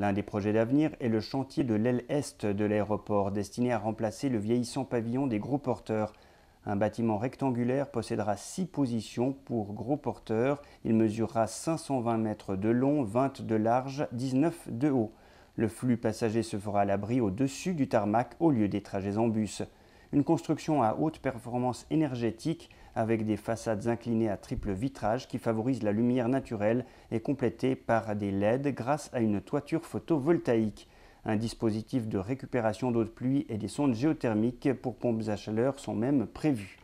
L'un des projets d'avenir est le chantier de l'aile est de l'aéroport, destiné à remplacer le vieillissant pavillon des gros porteurs. Un bâtiment rectangulaire possédera 6 positions pour gros porteurs. Il mesurera 520 mètres de long, 20 de large, 19 de haut. Le flux passager se fera à l'abri au-dessus du tarmac au lieu des trajets en bus une construction à haute performance énergétique avec des façades inclinées à triple vitrage qui favorisent la lumière naturelle et complétée par des LED grâce à une toiture photovoltaïque. Un dispositif de récupération d'eau de pluie et des sondes géothermiques pour pompes à chaleur sont même prévus.